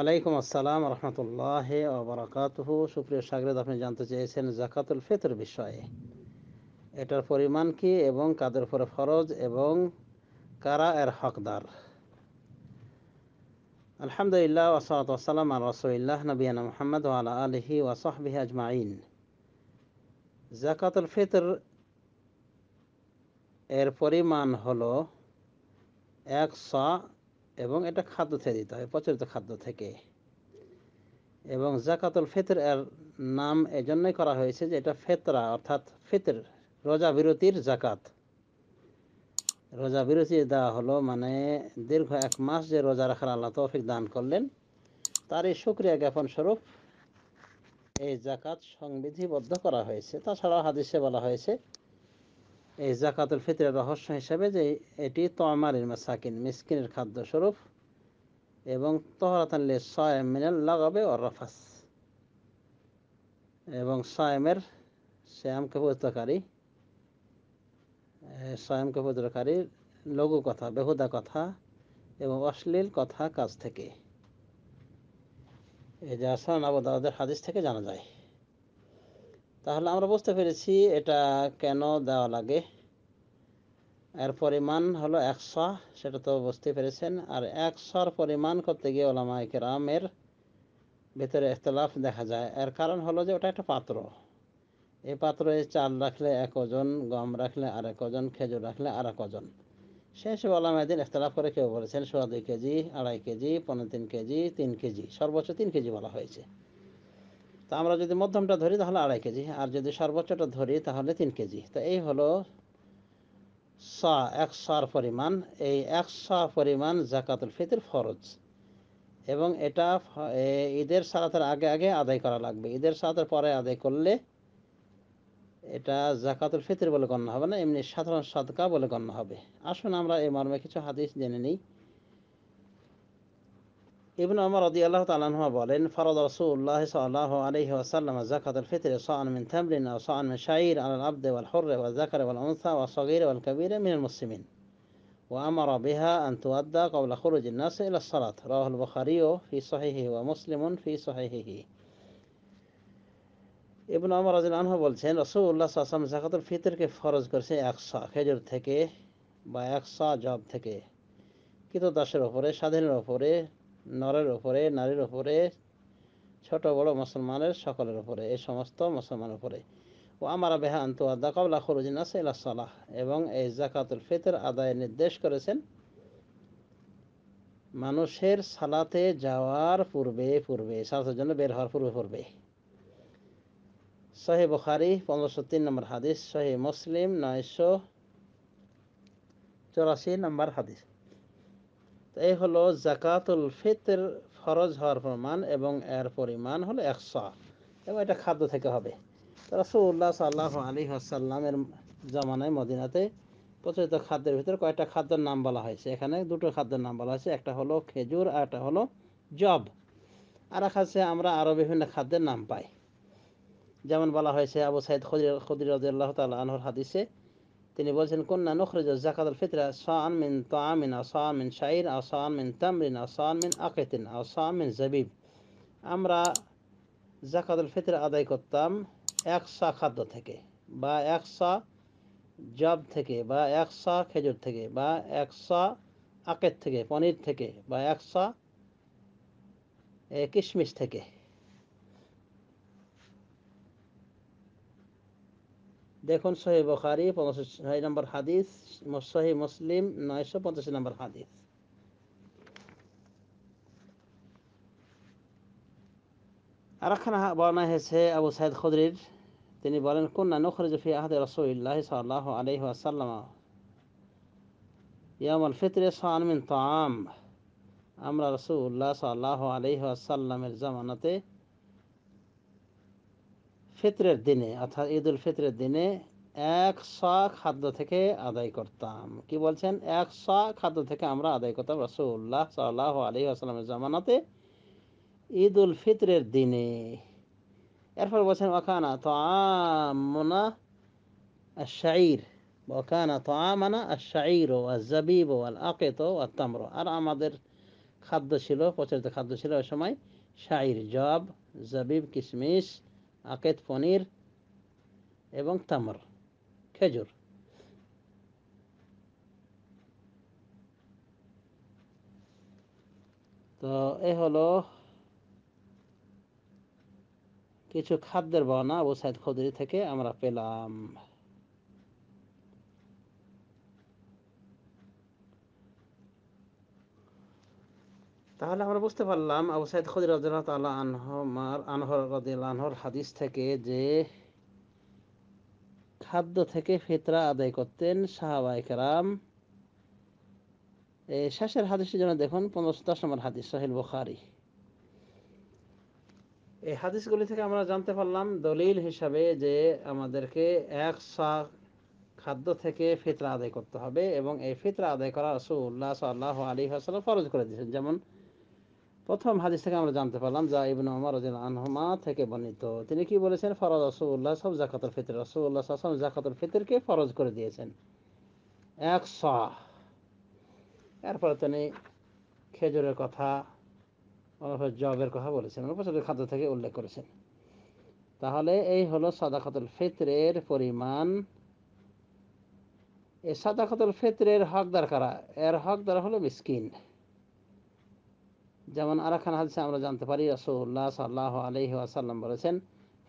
ওয়ালাইকুম আসসালাম রহমতুল্লাহ ওবরাকাতহ সুপ্রিয় সাগরেদ আপনি জানতে চেয়েছেন জাকাতুল ফিতর বিষয়ে এটার পরিমাণ কি এবং কাদের উপরে ফরজ এবং কারা এর হকদার আলহামদুলিল্লাহ ওসলাত ওসালাম আর রসুল্লাহ নবীনা মোহাম্মদ আলা আলহি ওয়াসহবিহ আজমাইন জাকাতুল ফিতর এর পরিমাণ হলো একশো এবং এটা খাদ্য থেকে দিতে হয় প্রচলিত খাদ্য থেকে এবং জাকাতুল ফিতর এর নাম এজন্যই করা হয়েছে যে এটা ফেতরা অর্থাৎ ফিতর রোজা বিরতির জাকাত রোজা বিরতি দেওয়া হলো মানে দীর্ঘ এক মাস যে রোজা রাখার আল্লাহ তৌফিক দান করলেন তার এই সুক্রিয়া জ্ঞাপন স্বরূপ এই জাকাত সংবিধিবদ্ধ করা হয়েছে তাছাড়াও হাদিসে বলা হয়েছে এই জাকাতুল ফিতরের রহস্য হিসাবে যে এটি তমারির মাসাকিন মিসকিনের খাদ্যস্বরূপ এবং তহরাতানলে সয়েম মিনাল লাগাবে ও রফাস এবং সয়েমের শ্যামকে পবিত্রকারী স্বয়ংকে পবিত্রকারী লঘু কথা বেহুদা কথা এবং অশ্লীল কথা কাজ থেকে এই যে আসান আবু হাদিস থেকে জানা যায় তাহলে আমরা বুঝতে পেরেছি এটা কেন দেওয়া লাগে এর পরিমাণ হলো একশো সেটা তো বুঝতে পেরেছেন আর একশোর পরিমাণ করতে গিয়ে ওলামা কেরামের ভেতরে ইখতলাফ দেখা যায় এর কারণ হলো যে ওটা একটা পাত্র এই পাত্রে চাল রাখলে এক ওজন গম রাখলে আর এক ওজন খেজুর রাখলে আর এক ওজন শেষ ওলামাদিন ইখতলাফ করে কেউ বলেছেন সোয়া দুই কেজি আড়াই কেজি পনেরো তিন কেজি তিন কেজি সর্বোচ্চ তিন কেজি বলা হয়েছে তা আমরা যদি মধ্যমটা ধরি তাহলে আড়াই কেজি আর যদি সর্বোচ্চটা ধরি তাহলে তিন কেজি তো এই হলো স এক সার পরিমাণ এই এক স পরিমাণ জাকাতুল ফিতির ফরজ এবং এটা ঈদের সালাতের আগে আগে আদায় করা লাগবে ঈদের সালাতের পরে আদায় করলে এটা জাকাতুল ফিতির বলে গণ্য হবে না এমনি সাধারণ সাদকা বলে গণ্য হবে আসুন আমরা এই মর্মে কিছু হাদিস জেনে নিই ইবন আমার রদি আল্লাহ তালাহা বলেন ফরদ রসুল্লাহ সাল্লাহ আলহি ওয়াসাল্লাম জাকাত ফিতরে সান মিন থামরিন ও সান মিন শাহির আল আব্দে ওয়াল হর্রে ওয়াল জাকার ওয়াল উনসা ওয়া সগির ওয়াল কবির মিন মুসলিমিন وأمر بها أن تؤدى قبل خروج الناس إلى الصلاة رواه البخاري في صحيحه ومسلم في صحيحه ইবনু আমার রাজিল আনহু বলছেন রসুল্লাহ আসলাম জাকাতুল ফিতরকে ফরজ করেছে একশা খেজুর থেকে বা একশা জব থেকে কৃতদাসের ওপরে স্বাধীনের ওপরে নরের ওপরে নারীর ওপরে ছোট বড় মুসলমানের সকলের ওপরে এই সমস্ত মুসলমানের উপরে ও আমার বেহা আন্তু আদা কাবলা খরুজিনাস সালাহ এবং এই জাকাতুল ফিতর আদায় নির্দেশ করেছেন মানুষের সালাতে যাওয়ার পূর্বে পূর্বে সালাতের জন্য বের হওয়ার পূর্বে পূর্বে শহে বখারি পনেরোশো তিন নম্বর হাদিস শহে মুসলিম নয়শো চৌরাশি নম্বর হাদিস তো এই হলো জাকাতুল ফিতর ফরজ হওয়ার প্রমাণ এবং এর পরিমাণ হলো একশো এবং এটা খাদ্য থেকে হবে রসুল্লাহ সাল্লাহ আলী আসাল্লামের জামানায় মদিনাতে প্রচলিত খাদ্যের ভিতরে কয়েকটা খাদ্যের নাম বলা হয়েছে এখানে দুটো খাদ্যের নাম বলা হয়েছে একটা হলো খেজুর আর একটা হলো জব আর এক আছে আমরা আরও বিভিন্ন খাদ্যের নাম পাই যেমন বলা হয়েছে আবু সাইদ খদির খদির আল্লাহ তাল আনহর হাদিসে তিনি বলছেন কন্যা নখরজ জাকাত ফিতরা সান মিন তামিন আসান মিন শাইর আসান মিন তামরিন আসান মিন আকেতিন আসান মিন জাবিব আমরা জাকাত ফিতরা আদায় করতাম একশা খাদ্য থেকে বা একশা জব থেকে বা একশা খেজুর থেকে বা একশা আকের থেকে পনির থেকে বা একশা কিশমিশ থেকে দেখুন সহি বখারি পঞ্চাশ ছয় নম্বর হাদিস সহি মুসলিম নয়শো পঞ্চাশি নম্বর হাদিস আর একখানে বর্ণনা হয়েছে আবু সাইদ খুদরির তিনি বলেন কন্যা নখরজ ফি আহাদ রসুল্লাহ সাল্লাহ আলহি আসাল্লাম ইয়ামল ফিতরে সানমিন তাম আমরা রসুল্লাহ সাল্লাহ আলহি আসাল্লামের জামানাতে ফিতরের দিনে অর্থাৎ ঈদ উল ফিতরের দিনে এক শা খাদ্য থেকে আদায় করতাম কি বলছেন এক শা খাদ্য থেকে আমরা আদায় করতাম রসুল্লাহ সাল্লাহ আলী আসলামের জামানাতে ঈদ উল ফিতরের দিনে এরপর বলছেন ওখানা তো আমনা শাইর ওখানা তো আমানা শাইর ও ও আল আকেত ও তামর আর আমাদের খাদ্য ছিল প্রচলিত খাদ্য ছিল ওই সময় শাইর জব জাবিব কিশমিশ আকেত পনির এবং তামর খেজুর তো এ হলো কিছু খাদ্যের বর্ণনা ও সাইদ খুদরি থেকে আমরা পেলাম তাহলে আমরা বুঝতে পারলাম আবু সাইদ খুদ রাজিয়াল্লাহ তাআলা আনহমার আনহর রাদিয়াল্লাহু আনহর হাদিস থেকে যে খাদ্য থেকে ফিতরা আদায় করতেন সাহাবায়ে কেরাম শেষের হাদিসের জন্য দেখুন পনেরোশো দশ নম্বর হাদিস সাহিল বুখারি এই হাদিসগুলি থেকে আমরা জানতে পারলাম দলিল হিসাবে যে আমাদেরকে এক সা খাদ্য থেকে ফিতরা আদায় করতে হবে এবং এই ফিতরা আদায় করা রসুল্লাহ সাল্লাহ আলী হাসাল ফরজ করে দিয়েছেন যেমন প্রথম হাদিস থেকে আমরা জানতে পারলাম যা ইবন আমার আনহমা থেকে বর্ণিত তিনি কি বলেছেন ফরজ রসুল্লাহ সব জাকাতুল ফিতর রসুল্লাহ সব জাকাতুল ফিতরকে ফরজ করে দিয়েছেন এক শ এরপরে তিনি খেজুরের কথা জবের কথা বলেছেন উপচারের খাদ্য থেকে উল্লেখ করেছেন তাহলে এই হলো সাদাকাতুল ফিতরের পরিমাণ এই সাদাকাতুল ফিতরের হকদার কারা এর হকদার হলো মিসকিন যেমন আরাখান হাদিসে আমরা জানতে পারি রসুল্লাহ সাল্লাহ আলহি আসাল্লাম বলেছেন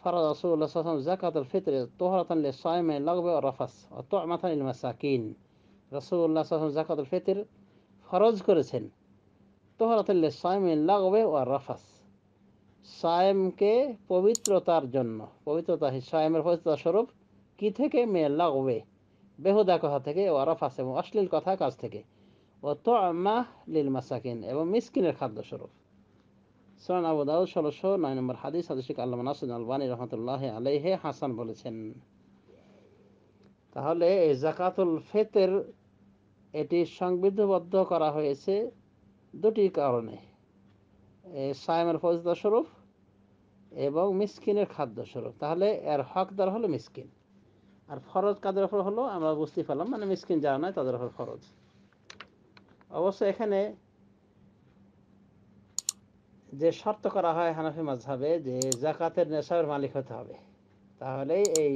ফরাজ রসুল্লাহ সাল্লাম জাকাতুল ফিতরে তোহরাতান লে সয়মে লগবে ও রফাস ও মাথা ইল মাসাকিন রসুল্লাহ সাল্লাম জাকাতুল ফিতর ফরজ করেছেন তোহরাতান লে সয়মে লগবে ও রফাস সায়েমকে পবিত্রতার জন্য পবিত্রতা সায়েমের পবিত্রতা স্বরূপ কী থেকে মেয়ে লাগবে বেহুদা কথা থেকে ও রফাস এবং অশ্লীল কথা কাজ থেকে ও তো আম্মাহ লিল মাসাকিন এবং মিসকিনের খাদ্যস্বরূপ সোনান আবু দাউদ ষোলোশো নয় নম্বর হাদিস হাদিসিক আল্লাহ নাসুদ আলবানী রহমতুল্লাহ আলাইহে হাসান বলেছেন তাহলে এই জাকাতুল ফেতের এটি সংবিধিবদ্ধ করা হয়েছে দুটি কারণে সায়মের ফজদা স্বরূপ এবং মিসকিনের খাদ্য স্বরূপ তাহলে এর হকদার হলো মিসকিন আর ফরজ কাদের ওপর হলো আমরা বুঝতে পারলাম মানে মিসকিন যারা নয় তাদের ওপর ফরজ অবশ্য এখানে যে শর্ত করা হয় হানাফি মাঝহাবে যে জাকাতের নেশাবের মালিক হতে হবে তাহলেই এই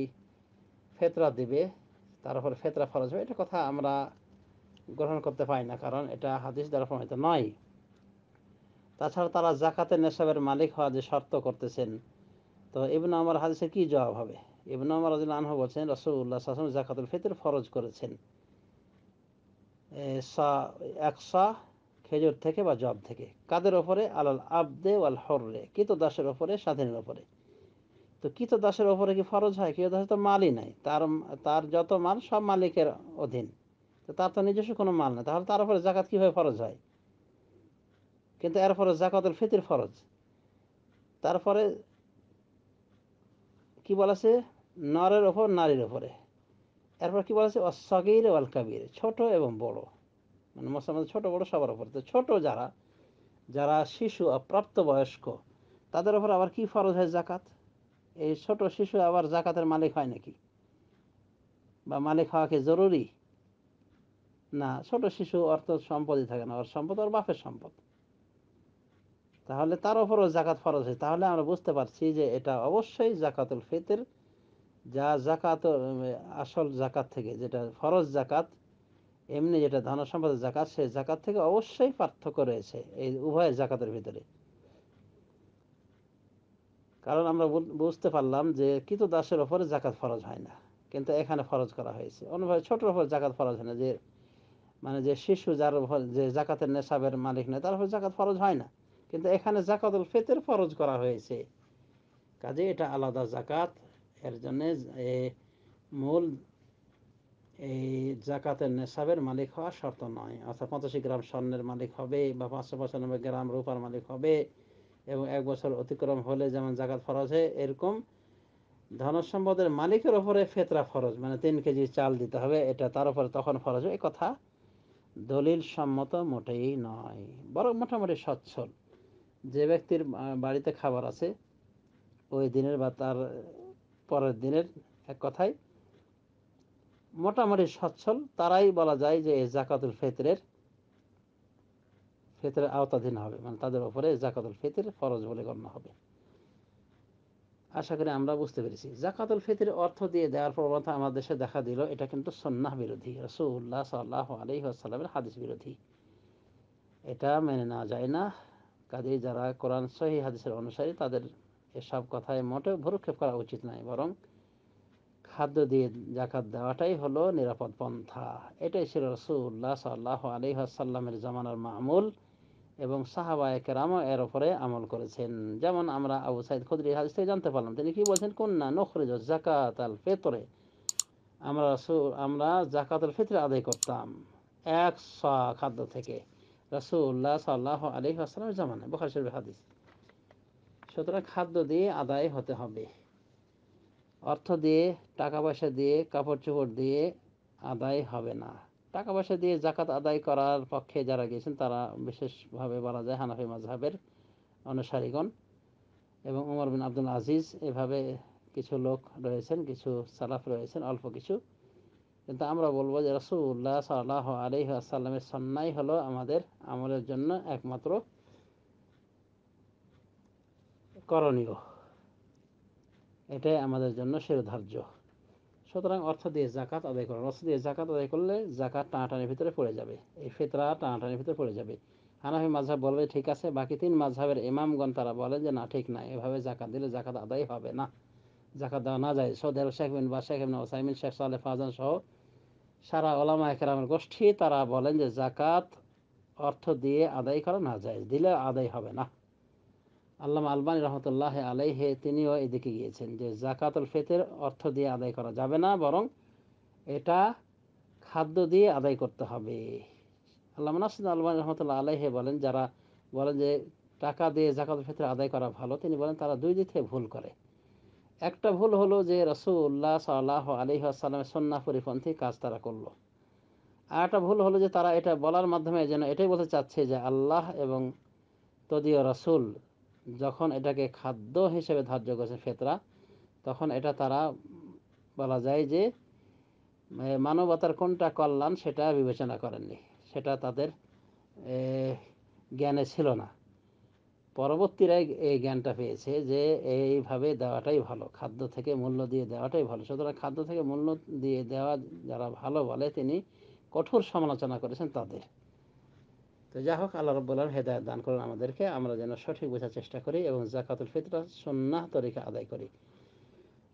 ফেতরা দিবে তার উপর ফেতরা ফরজ হবে এটা কথা আমরা গ্রহণ করতে পারি না কারণ এটা হাদিস দ্বারা প্রমাণিত নয় তাছাড়া তারা জাকাতের নেশাবের মালিক হওয়া যে শর্ত করতেছেন তো ইবন আমার হাদিসের কী জবাব হবে ইবন আমার রাজিল আনহ বলছেন রসুল্লাহ শাসম জাকাতুল ফেতর ফরজ করেছেন সা একসা খেজুর থেকে বা জব থেকে কাদের ওপরে আলাল আবদে ওয়াল হররে কিত দাসের ওপরে স্বাধীনের ওপরে তো কিত দাসের ওপরে কি ফরজ হয় কিত দাসের তো মালই নাই তার তার যত মাল সব মালিকের অধীন তো তার তো নিজস্ব কোনো মাল নাই তাহলে তার উপরে জাকাত কীভাবে ফরজ হয় কিন্তু এর ফরজ জাকাতের ফিতির ফরজ তারপরে কি বলেছে নরের ওপর নারীর ওপরে এরপর কি বলেছে অসগির ওয়াল কাবির ছোট এবং বড় মানে মুসলমান ছোট বড় সবার উপর তো ছোট যারা যারা শিশু প্রাপ্তবয়স্ক তাদের উপর আবার কি ফরজ হয় জাকাত এই ছোট শিশু আবার জাকাতের মালিক হয় নাকি বা মালিক হওয়া কি জরুরি না ছোট শিশু অর্থ সম্পদই থাকে না ওর সম্পদ ওর বাপের সম্পদ তাহলে তার ওপরও জাকাত ফরজ হয় তাহলে আমরা বুঝতে পারছি যে এটা অবশ্যই জাকাতুল ফিতর যা জাকাত আসল জাকাত থেকে যেটা ফরজ জাকাত এমনি যেটা ধন সম্পদের জাকাত সে জাকাত থেকে অবশ্যই পার্থক্য রয়েছে এই উভয় জাকাতের ভিতরে কারণ আমরা বুঝতে পারলাম যে কিত দাসের ওপরে জাকাত ফরজ হয় না কিন্তু এখানে ফরজ করা হয়েছে অন্যভাবে ছোটোর ওপর জাকাত ফরজ হয় না যে মানে যে শিশু যার ওপর যে জাকাতের নেশাবের মালিক নেই তার উপর জাকাত ফরজ হয় না কিন্তু এখানে জাকাতুল ফেতের ফরজ করা হয়েছে কাজে এটা আলাদা জাকাত এর জন্যে মূল এই জাকাতের নেশাবের মালিক হওয়া শর্ত নয় অর্থাৎ পঁচাশি গ্রাম স্বর্ণের মালিক হবে বা পাঁচশো পঁচানব্বই গ্রাম রূপার মালিক হবে এবং এক বছর অতিক্রম হলে যেমন জাকাত ফরজ হয় এরকম ধনসম্পদের মালিকের ওপরে ফেতরা ফরজ মানে তিন কেজি চাল দিতে হবে এটা তার উপরে তখন ফরজ হয় কথা দলিল সম্মত মোটেই নয় বড় মোটামুটি সচ্ছল যে ব্যক্তির বাড়িতে খাবার আছে ওই দিনের বা তার পরের দিনের এক কথায় মোটামুটি সচ্ছল তারাই বলা যায় যে জাকাতুল ফেতরের ফেতরের আওতাধীন হবে মানে তাদের উপরে জাকাতুল ফেতের ফরজ বলে গণ্য হবে আশা করি আমরা বুঝতে পেরেছি জাকাতুল ফেতের অর্থ দিয়ে দেওয়ার প্রবণতা আমাদের দেশে দেখা দিল এটা কিন্তু সন্ন্যাহ বিরোধী রসুল্লাহ সাল্লাহ আলি হাদিস বিরোধী এটা মেনে নেওয়া যায় না কাজে যারা কোরআন সহি হাদিসের অনুসারী তাদের এসব কথায় মোটেও ভরক্ষেপ করা উচিত নয় বরং খাদ্য দিয়ে জাকাত দেওয়াটাই হলো নিরাপদ পন্থা এটাই ছিল রসুল্লাহ সাল্লাহ আসাল্লামের জামানার মামুল এবং সাহাবা একরামও এর ওপরে আমল করেছেন যেমন আমরা আবু সাইদ খুদ্রি হাজ থেকে জানতে পারলাম তিনি কি বলছেন কন্যা নখরিজ জাকাত আল ফেতরে আমরা রসুল আমরা জাকাত আল ফেতরে আদায় করতাম এক শ খাদ্য থেকে রসুল্লাহ সাল্লাহ আলী আসসালামের জামানায় বখার শরীফ হাদিস সুতরাং খাদ্য দিয়ে আদায় হতে হবে অর্থ দিয়ে টাকা পয়সা দিয়ে কাপড় চোপড় দিয়ে আদায় হবে না টাকা পয়সা দিয়ে জাকাত আদায় করার পক্ষে যারা গিয়েছেন তারা বিশেষভাবে বলা যায় হানাফি মাজহাবের অনুসারীগণ এবং উমর বিন আব্দুল আজিজ এভাবে কিছু লোক রয়েছেন কিছু সালাফ রয়েছেন অল্প কিছু কিন্তু আমরা বলবো যে রসুল্লাহ সাল্লাহ আলহি আসাল্লামের সন্ন্যাই হলো আমাদের আমলের জন্য একমাত্র করণীয় এটাই আমাদের জন্য ধার্য সুতরাং অর্থ দিয়ে জাকাত আদায় করা অর্থ দিয়ে জাকাত আদায় করলে জাকাত টানাটানির ভিতরে পড়ে যাবে এই ফেতরা টানাটানির ভিতরে পড়ে যাবে হানাফি মাঝহাব বলবে ঠিক আছে বাকি তিন মাঝহাবের ইমামগণ তারা বলেন যে না ঠিক না এভাবে জাকাত দিলে জাকাত আদায় হবে না জাকাত দেওয়া না যায় সৌদি আরব শেখ মিন বা শেখ ইবিন ওসাইমিন শেখ সালে ফাজান সহ সারা ওলামা একরামের গোষ্ঠী তারা বলেন যে জাকাত অর্থ দিয়ে আদায় করা না যায় দিলে আদায় হবে না আল্লাহ আলবানী রহমতুল্লাহ আলাইহে তিনিও এদিকে গিয়েছেন যে জাকাতুল ফেতের অর্থ দিয়ে আদায় করা যাবে না বরং এটা খাদ্য দিয়ে আদায় করতে হবে আল্লাহ নাসিদ আলবানী রহমতুল্লাহ আলাইহে বলেন যারা বলেন যে টাকা দিয়ে জাকাতুল ফেতের আদায় করা ভালো তিনি বলেন তারা দুই দিক থেকে ভুল করে একটা ভুল হলো যে রসুল্লাহ সাল্লাহ আলি আসসালামের সন্না পরিপন্থী কাজ তারা করলো আর একটা ভুল হলো যে তারা এটা বলার মাধ্যমে যেন এটাই বলতে চাচ্ছে যে আল্লাহ এবং তদীয় রসুল যখন এটাকে খাদ্য হিসেবে ধার্য করেছে ফেতরা তখন এটা তারা বলা যায় যে মানবতার কোনটা কল্যাণ সেটা বিবেচনা করেননি সেটা তাদের জ্ঞানে ছিল না পরবর্তীরা এই জ্ঞানটা পেয়েছে যে এইভাবে দেওয়াটাই ভালো খাদ্য থেকে মূল্য দিয়ে দেওয়াটাই ভালো সুতরাং খাদ্য থেকে মূল্য দিয়ে দেওয়া যারা ভালো বলে তিনি কঠোর সমালোচনা করেছেন তাদের তো যা হোক আল্লাহ রব্বুল্লাহ হেদায়ত দান করুন আমাদেরকে আমরা যেন সঠিক বোঝার চেষ্টা করি এবং জাকাতুল ফিতরা সন্ন্যাহ তরিকা আদায় করি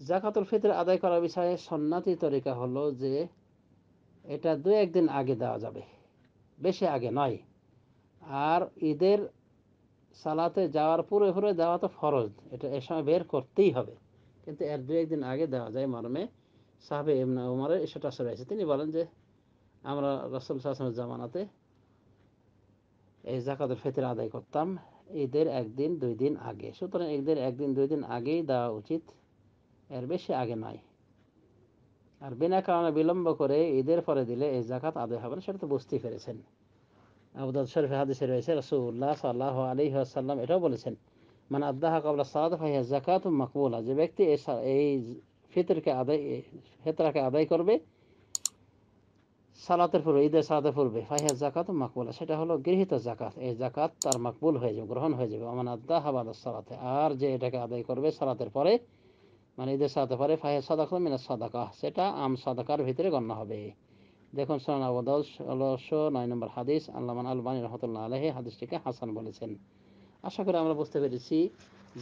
জাকাতুল ফিতরা আদায় করার বিষয়ে সন্ন্যাতি তরিকা হলো যে এটা দু একদিন আগে দেওয়া যাবে বেশি আগে নয় আর ঈদের সালাতে যাওয়ার পুরো পুরো দেওয়া তো ফরজ এটা এ সময় বের করতেই হবে কিন্তু এর দু একদিন আগে দেওয়া যায় মর্মে সাহাবে ইমনা উমারের সেটা রয়েছে তিনি বলেন যে আমরা রসুল সাহসমের জামানাতে এই জাকাতের ফেতের আদায় করতাম ঈদের একদিন দুই দিন আগে সুতরাং ঈদের একদিন দুই দিন আগেই দেওয়া উচিত এর বেশি আগে নয় আর বিনা কারণে বিলম্ব করে ঈদের পরে দিলে এই জাকাত আদায় হবে না সেটা তো বুঝতেই পেরেছেন আবুদাল শরীফ হাদিসে রয়েছে রসুল্লাহ সাল্লাহ আলী আসাল্লাম এটাও বলেছেন মানে আদাহ কাবলা সাদ ভাইয়া জাকাত মাকবুলা যে ব্যক্তি এই ফিতরকে আদায় ফেতরাকে আদায় করবে সালাতের পূর্বে ঈদের সালাতের পূর্বে ফাইহা জাকাত মাকবুলা সেটা হলো গৃহীত জাকাত এই জাকাত তার মাকবুল হয়ে যাবে গ্রহণ হয়ে যাবে আমান আদা হাবাদ সালাতে আর যে এটাকে আদায় করবে সালাতের পরে মানে ঈদের সালাতের পরে ফাইহা সাদাক মিনা সাদাকা সেটা আম সাদাকার ভিতরে গণ্য হবে দেখুন সোনান আবদাল ষোলোশো নয় নম্বর হাদিস আল্লামান আলবানী রহমতুল্লাহ আলহে হাদিসটিকে হাসান বলেছেন আশা করি আমরা বুঝতে পেরেছি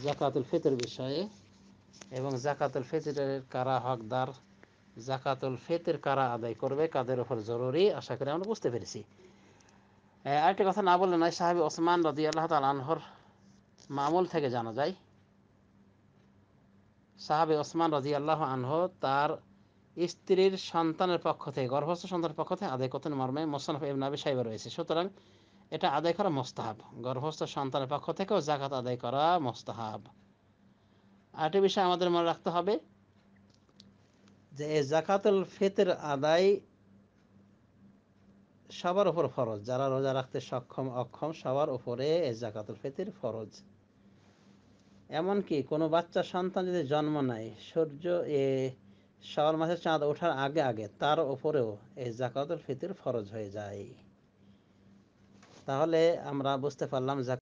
জাকাতুল ফিতর বিষয়ে এবং জাকাতুল ফিতরের কারা হকদার জাকাতুল ফেতের কারা আদায় করবে কাদের ওপর জরুরি আশা করি আমরা বুঝতে পেরেছি আরেকটি কথা না বললে নয় সাহেব ওসমান রদি আল্লাহ তাল আনহর মামুল থেকে জানা যায় সাহাবে ওসমান রাজি আল্লাহ আনহ তার স্ত্রীর সন্তানের পক্ষ থেকে গর্ভস্থ সন্তানের পক্ষ থেকে আদায় করতেন মর্মে মোসানফ এম নাবি সাহেব রয়েছে সুতরাং এটা আদায় করা মোস্তাহাব গর্ভস্থ সন্তানের পক্ষ থেকেও জাকাত আদায় করা মোস্তাহাব আরেকটি বিষয় আমাদের মনে রাখতে হবে যে জাকাতুল ফিতর আদায় সবার উপর ফরজ যারা রোজা রাখতে সক্ষম অক্ষম সবার উপরে জাকাতুল ফিতির ফরজ এমনকি কোনো বাচ্চা সন্তান যদি জন্ম নেয় সূর্য এ সবার মাসে চাঁদ ওঠার আগে আগে তার উপরেও এই জাকাতুল ফিতির ফরজ হয়ে যায় তাহলে আমরা বুঝতে পারলাম যে